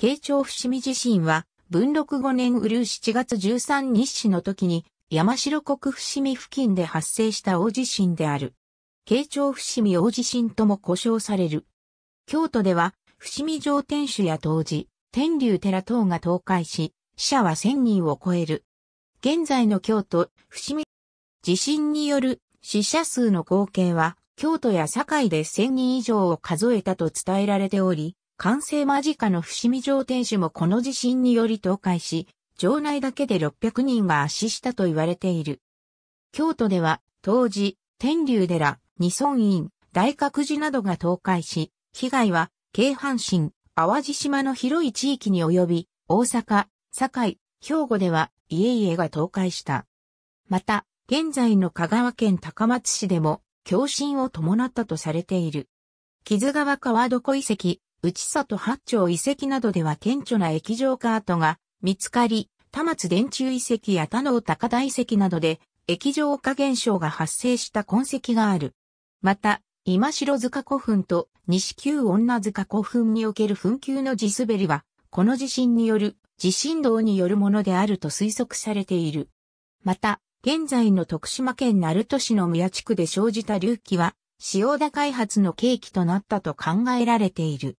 慶長伏見地震は、文禄5年雨流7月13日市の時に、山城国伏見付近で発生した大地震である。慶長伏見大地震とも呼称される。京都では、伏見城天守や当時、天竜寺等が倒壊し、死者は1000人を超える。現在の京都、伏見、地震による死者数の合計は、京都や堺で1000人以上を数えたと伝えられており、完成間近の伏見城天守もこの地震により倒壊し、城内だけで600人が圧死したと言われている。京都では、当時、天竜寺、二尊院、大覚寺などが倒壊し、被害は、京阪神、淡路島の広い地域に及び、大阪、堺、兵庫では、家々が倒壊した。また、現在の香川県高松市でも、共振を伴ったとされている。木津川川床遺跡、内里八丁遺跡などでは顕著な液状化跡が見つかり、田松電柱遺跡や田能高田遺跡などで液状化現象が発生した痕跡がある。また、今城塚古墳と西旧女塚古墳における墳丘の地滑りは、この地震による地震動によるものであると推測されている。また、現在の徳島県鳴門市の宮地区で生じた隆起は、塩田開発の契機となったと考えられている。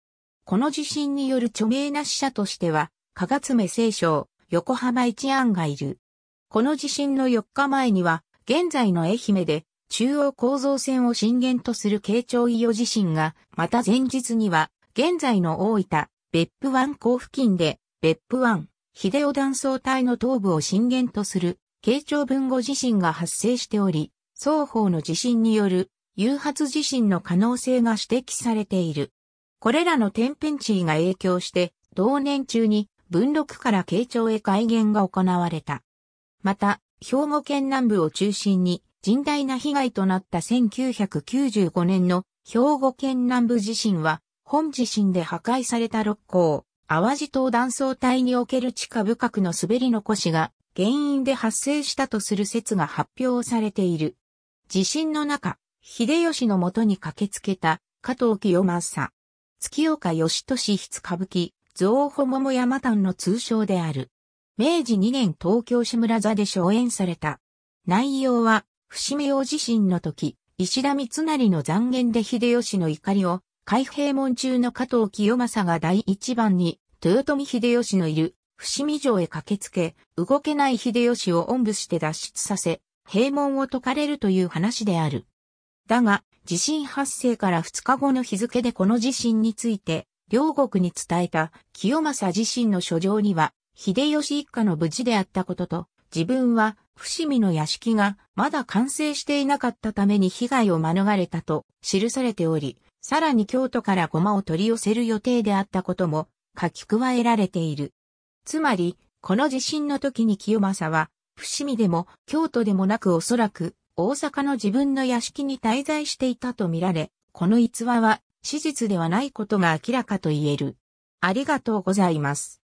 この地震による著名な死者としては、加賀爪聖将、横浜一案がいる。この地震の4日前には、現在の愛媛で、中央構造線を震源とする慶長伊予地震が、また前日には、現在の大分、別府湾港付近で、別府湾、秀雄断層帯の東部を震源とする、慶長文後地震が発生しており、双方の地震による、誘発地震の可能性が指摘されている。これらの天変地異が影響して、同年中に文禄から慶長へ改元が行われた。また、兵庫県南部を中心に甚大な被害となった1995年の兵庫県南部地震は、本地震で破壊された六甲、淡路島断層帯における地下深くの滑り残しが原因で発生したとする説が発表されている。地震の中、秀吉のもとに駆けつけた加藤清正、月岡義俊筆歌舞伎、造穂桃山丹の通称である。明治2年東京志村座で初演された。内容は、伏見王自身の時、石田三成の残言で秀吉の怒りを、開平門中の加藤清正が第一番に、豊臣秀吉のいる伏見城へ駆けつけ、動けない秀吉をおんぶして脱出させ、平門を解かれるという話である。だが、地震発生から2日後の日付でこの地震について、両国に伝えた清正自身の書状には、秀吉一家の無事であったことと、自分は伏見の屋敷がまだ完成していなかったために被害を免れたと記されており、さらに京都から駒を取り寄せる予定であったことも書き加えられている。つまり、この地震の時に清正は、伏見でも京都でもなくおそらく大阪の自分の屋敷に滞在していたとみられ、この逸話は史実ではないことが明らかと言える。ありがとうございます。